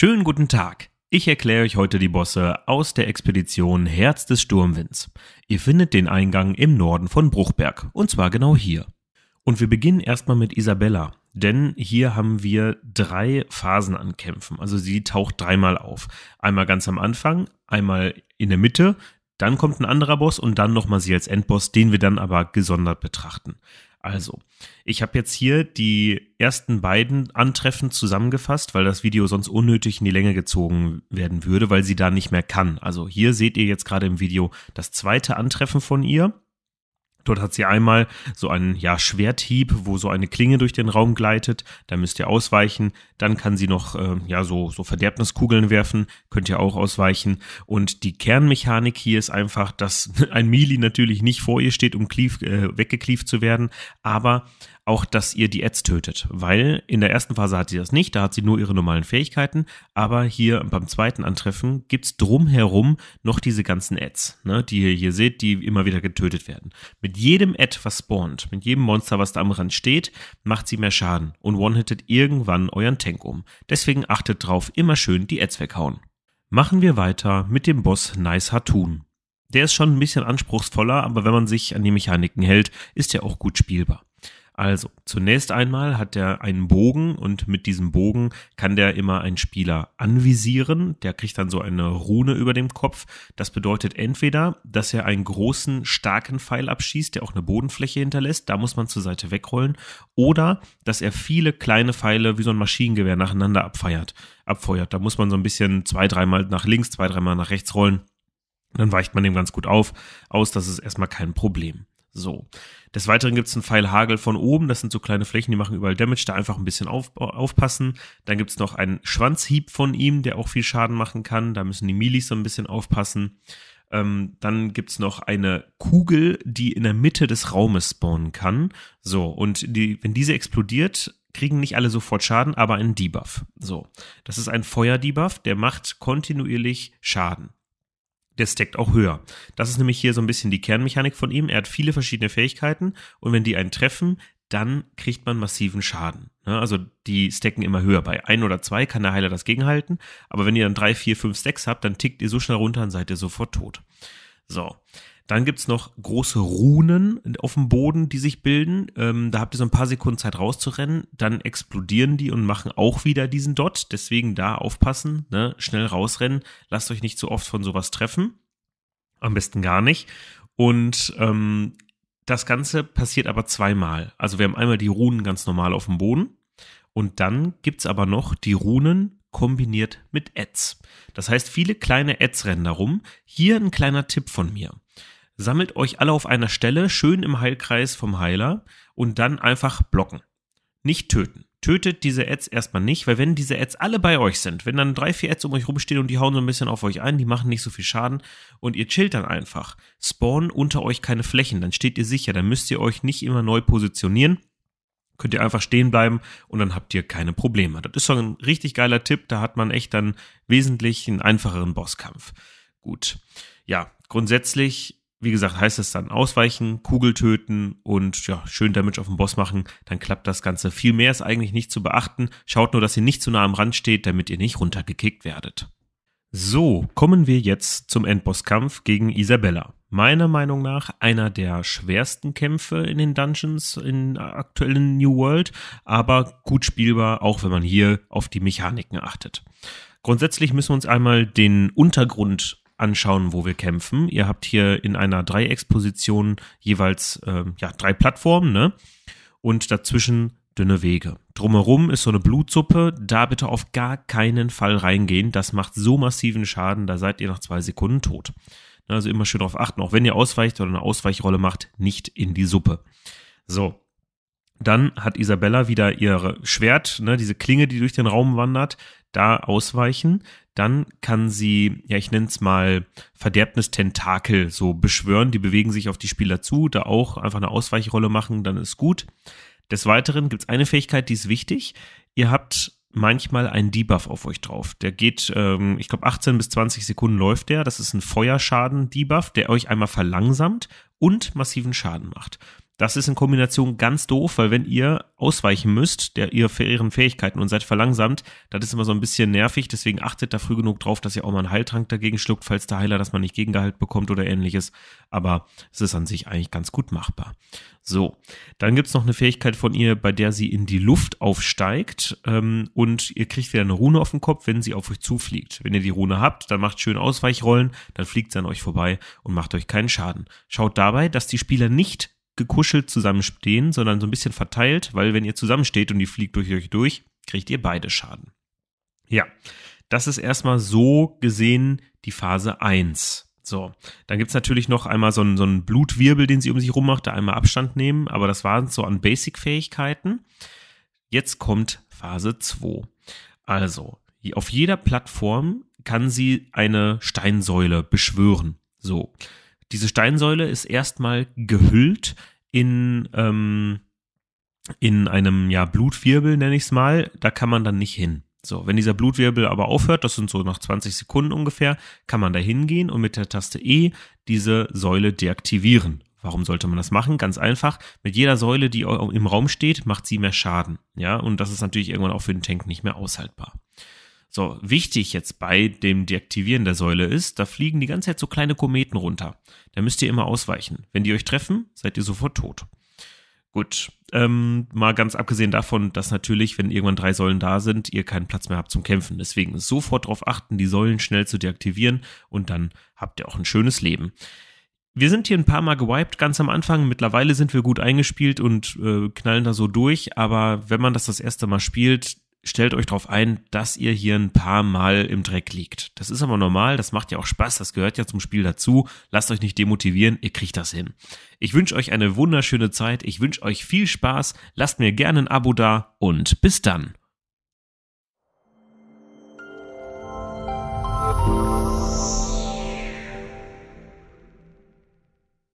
Schönen guten Tag. Ich erkläre euch heute die Bosse aus der Expedition Herz des Sturmwinds. Ihr findet den Eingang im Norden von Bruchberg, und zwar genau hier. Und wir beginnen erstmal mit Isabella, denn hier haben wir drei Phasen an Kämpfen. Also sie taucht dreimal auf. Einmal ganz am Anfang, einmal in der Mitte, dann kommt ein anderer Boss und dann nochmal sie als Endboss, den wir dann aber gesondert betrachten. Also, ich habe jetzt hier die ersten beiden Antreffen zusammengefasst, weil das Video sonst unnötig in die Länge gezogen werden würde, weil sie da nicht mehr kann. Also hier seht ihr jetzt gerade im Video das zweite Antreffen von ihr. Dort hat sie einmal so einen ja, Schwerthieb, wo so eine Klinge durch den Raum gleitet. Da müsst ihr ausweichen. Dann kann sie noch äh, ja, so, so Verderbniskugeln werfen. Könnt ihr auch ausweichen. Und die Kernmechanik hier ist einfach, dass ein Melee natürlich nicht vor ihr steht, um klief, äh, weggeklieft zu werden. Aber auch, dass ihr die Ads tötet, weil in der ersten Phase hat sie das nicht, da hat sie nur ihre normalen Fähigkeiten, aber hier beim zweiten Antreffen gibt es drumherum noch diese ganzen Ads, ne, die ihr hier seht, die immer wieder getötet werden. Mit jedem Ad, was spawnt, mit jedem Monster, was da am Rand steht, macht sie mehr Schaden und one-hittet irgendwann euren Tank um. Deswegen achtet drauf, immer schön die Ads weghauen. Machen wir weiter mit dem Boss Nice Hatun. Der ist schon ein bisschen anspruchsvoller, aber wenn man sich an die Mechaniken hält, ist er auch gut spielbar. Also, zunächst einmal hat er einen Bogen und mit diesem Bogen kann der immer einen Spieler anvisieren. Der kriegt dann so eine Rune über dem Kopf. Das bedeutet entweder, dass er einen großen, starken Pfeil abschießt, der auch eine Bodenfläche hinterlässt. Da muss man zur Seite wegrollen. Oder, dass er viele kleine Pfeile wie so ein Maschinengewehr nacheinander abfeiert, abfeuert. Da muss man so ein bisschen zwei, dreimal nach links, zwei, dreimal nach rechts rollen. Dann weicht man dem ganz gut auf, aus. Das ist erstmal kein Problem. So. Des Weiteren gibt es einen Pfeil Hagel von oben. Das sind so kleine Flächen, die machen überall Damage. Da einfach ein bisschen auf, aufpassen. Dann gibt es noch einen Schwanzhieb von ihm, der auch viel Schaden machen kann. Da müssen die Milis so ein bisschen aufpassen. Ähm, dann gibt es noch eine Kugel, die in der Mitte des Raumes spawnen kann. So, und die, wenn diese explodiert, kriegen nicht alle sofort Schaden, aber einen Debuff. So, das ist ein Feuer-Debuff, der macht kontinuierlich Schaden der stackt auch höher. Das ist nämlich hier so ein bisschen die Kernmechanik von ihm. Er hat viele verschiedene Fähigkeiten und wenn die einen treffen, dann kriegt man massiven Schaden. Ne, also die stacken immer höher. Bei ein oder zwei kann der Heiler das gegenhalten, aber wenn ihr dann drei, vier, fünf sechs habt, dann tickt ihr so schnell runter und seid ihr sofort tot. So. Dann gibt es noch große Runen auf dem Boden, die sich bilden. Ähm, da habt ihr so ein paar Sekunden Zeit rauszurennen. Dann explodieren die und machen auch wieder diesen Dot. Deswegen da aufpassen, ne? schnell rausrennen. Lasst euch nicht zu oft von sowas treffen. Am besten gar nicht. Und ähm, das Ganze passiert aber zweimal. Also wir haben einmal die Runen ganz normal auf dem Boden. Und dann gibt es aber noch die Runen kombiniert mit Ads. Das heißt, viele kleine Ads rennen darum. Hier ein kleiner Tipp von mir sammelt euch alle auf einer Stelle, schön im Heilkreis vom Heiler und dann einfach blocken. Nicht töten. Tötet diese Ads erstmal nicht, weil wenn diese Ads alle bei euch sind, wenn dann drei, vier Ads um euch rumstehen und die hauen so ein bisschen auf euch ein, die machen nicht so viel Schaden und ihr chillt dann einfach. Spawn unter euch keine Flächen, dann steht ihr sicher, dann müsst ihr euch nicht immer neu positionieren könnt ihr einfach stehen bleiben und dann habt ihr keine Probleme. Das ist schon ein richtig geiler Tipp, da hat man echt dann wesentlich einen einfacheren Bosskampf. Gut. Ja, grundsätzlich wie gesagt, heißt es dann ausweichen, Kugel töten und ja, schön Damage auf den Boss machen, dann klappt das Ganze. Viel mehr ist eigentlich nicht zu beachten. Schaut nur, dass ihr nicht zu nah am Rand steht, damit ihr nicht runtergekickt werdet. So, kommen wir jetzt zum Endbosskampf gegen Isabella. Meiner Meinung nach einer der schwersten Kämpfe in den Dungeons in aktuellen New World, aber gut spielbar, auch wenn man hier auf die Mechaniken achtet. Grundsätzlich müssen wir uns einmal den Untergrund anschauen, wo wir kämpfen. Ihr habt hier in einer Dreiecksposition jeweils äh, ja, drei Plattformen ne? und dazwischen dünne Wege. Drumherum ist so eine Blutsuppe, da bitte auf gar keinen Fall reingehen. Das macht so massiven Schaden, da seid ihr nach zwei Sekunden tot. Ne, also immer schön darauf achten, auch wenn ihr ausweicht oder eine Ausweichrolle macht, nicht in die Suppe. So. Dann hat Isabella wieder ihr Schwert, ne, diese Klinge, die durch den Raum wandert, da ausweichen dann kann sie, ja, ich nenne es mal Tentakel so beschwören. Die bewegen sich auf die Spieler zu, da auch einfach eine Ausweichrolle machen, dann ist gut. Des Weiteren gibt es eine Fähigkeit, die ist wichtig. Ihr habt manchmal einen Debuff auf euch drauf. Der geht, ähm, ich glaube, 18 bis 20 Sekunden läuft der. Das ist ein Feuerschaden-Debuff, der euch einmal verlangsamt und massiven Schaden macht. Das ist in Kombination ganz doof, weil wenn ihr ausweichen müsst, der ihr für ihren Fähigkeiten und seid verlangsamt, das ist immer so ein bisschen nervig. Deswegen achtet da früh genug drauf, dass ihr auch mal einen Heiltrank dagegen schluckt, falls der Heiler das mal nicht gegengeheilt bekommt oder ähnliches. Aber es ist an sich eigentlich ganz gut machbar. So, dann gibt's noch eine Fähigkeit von ihr, bei der sie in die Luft aufsteigt ähm, und ihr kriegt wieder eine Rune auf den Kopf, wenn sie auf euch zufliegt. Wenn ihr die Rune habt, dann macht schön Ausweichrollen, dann fliegt sie an euch vorbei und macht euch keinen Schaden. Schaut dabei, dass die Spieler nicht gekuschelt zusammenstehen, sondern so ein bisschen verteilt, weil wenn ihr zusammensteht und die fliegt durch euch durch, kriegt ihr beide Schaden. Ja, das ist erstmal so gesehen die Phase 1. So, dann gibt es natürlich noch einmal so einen, so einen Blutwirbel, den sie um sich rum macht, da einmal Abstand nehmen, aber das waren so an Basic-Fähigkeiten. Jetzt kommt Phase 2. Also, auf jeder Plattform kann sie eine Steinsäule beschwören. So, diese Steinsäule ist erstmal gehüllt in, ähm, in einem ja, Blutwirbel, nenne ich es mal. Da kann man dann nicht hin. So, wenn dieser Blutwirbel aber aufhört, das sind so nach 20 Sekunden ungefähr, kann man da hingehen und mit der Taste E diese Säule deaktivieren. Warum sollte man das machen? Ganz einfach. Mit jeder Säule, die im Raum steht, macht sie mehr Schaden. Ja, und das ist natürlich irgendwann auch für den Tank nicht mehr aushaltbar. So, wichtig jetzt bei dem Deaktivieren der Säule ist, da fliegen die ganze Zeit so kleine Kometen runter. Da müsst ihr immer ausweichen. Wenn die euch treffen, seid ihr sofort tot. Gut, ähm, mal ganz abgesehen davon, dass natürlich, wenn irgendwann drei Säulen da sind, ihr keinen Platz mehr habt zum Kämpfen. Deswegen sofort darauf achten, die Säulen schnell zu deaktivieren und dann habt ihr auch ein schönes Leben. Wir sind hier ein paar Mal gewiped ganz am Anfang. Mittlerweile sind wir gut eingespielt und äh, knallen da so durch. Aber wenn man das das erste Mal spielt, stellt euch darauf ein, dass ihr hier ein paar Mal im Dreck liegt. Das ist aber normal, das macht ja auch Spaß, das gehört ja zum Spiel dazu. Lasst euch nicht demotivieren, ihr kriegt das hin. Ich wünsche euch eine wunderschöne Zeit, ich wünsche euch viel Spaß, lasst mir gerne ein Abo da und bis dann.